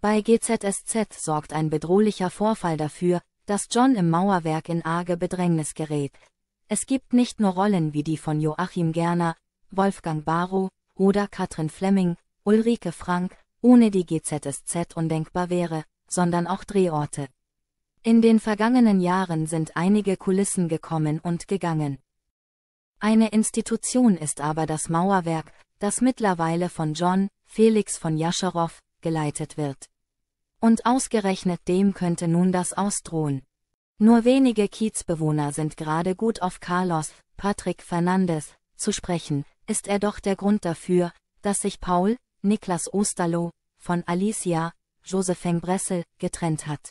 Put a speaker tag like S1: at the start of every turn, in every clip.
S1: Bei GZSZ sorgt ein bedrohlicher Vorfall dafür, dass John im Mauerwerk in arge Bedrängnis gerät. Es gibt nicht nur Rollen wie die von Joachim Gerner, Wolfgang Barrow oder Katrin Fleming, Ulrike Frank, ohne die GZSZ undenkbar wäre, sondern auch Drehorte. In den vergangenen Jahren sind einige Kulissen gekommen und gegangen. Eine Institution ist aber das Mauerwerk, das mittlerweile von John, Felix von Jascherow, geleitet wird. Und ausgerechnet dem könnte nun das ausdrohen. Nur wenige Kiezbewohner sind gerade gut auf Carlos, Patrick Fernandes, zu sprechen, ist er doch der Grund dafür, dass sich Paul, Niklas Osterloh, von Alicia, Josephine Bressel, getrennt hat.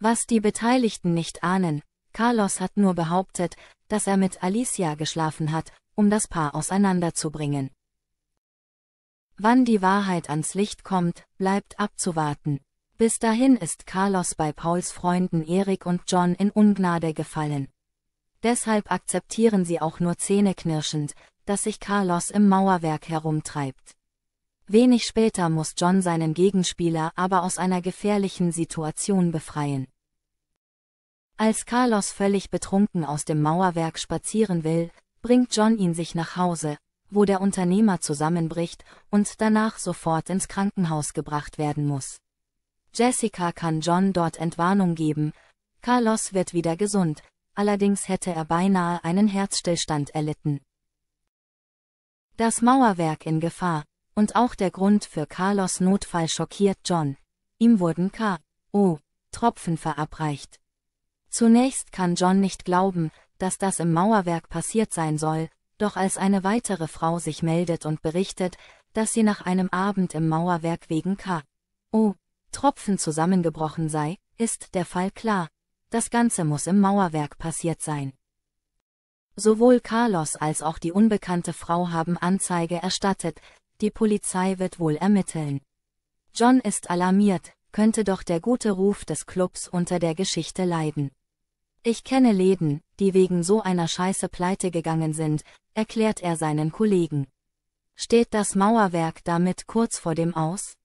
S1: Was die Beteiligten nicht ahnen, Carlos hat nur behauptet, dass er mit Alicia geschlafen hat, um das Paar auseinanderzubringen. Wann die Wahrheit ans Licht kommt, bleibt abzuwarten. Bis dahin ist Carlos bei Pauls Freunden Eric und John in Ungnade gefallen. Deshalb akzeptieren sie auch nur zähneknirschend, dass sich Carlos im Mauerwerk herumtreibt. Wenig später muss John seinen Gegenspieler aber aus einer gefährlichen Situation befreien. Als Carlos völlig betrunken aus dem Mauerwerk spazieren will, bringt John ihn sich nach Hause, wo der Unternehmer zusammenbricht und danach sofort ins Krankenhaus gebracht werden muss. Jessica kann John dort Entwarnung geben, Carlos wird wieder gesund, allerdings hätte er beinahe einen Herzstillstand erlitten. Das Mauerwerk in Gefahr, und auch der Grund für Carlos Notfall schockiert John. Ihm wurden K.O. Tropfen verabreicht. Zunächst kann John nicht glauben, dass das im Mauerwerk passiert sein soll, doch als eine weitere Frau sich meldet und berichtet, dass sie nach einem Abend im Mauerwerk wegen K. O. Tropfen zusammengebrochen sei, ist der Fall klar. Das Ganze muss im Mauerwerk passiert sein. Sowohl Carlos als auch die unbekannte Frau haben Anzeige erstattet, die Polizei wird wohl ermitteln. John ist alarmiert, könnte doch der gute Ruf des Clubs unter der Geschichte leiden. Ich kenne Läden, die wegen so einer Scheiße pleite gegangen sind, erklärt er seinen Kollegen. Steht das Mauerwerk damit kurz vor dem Aus?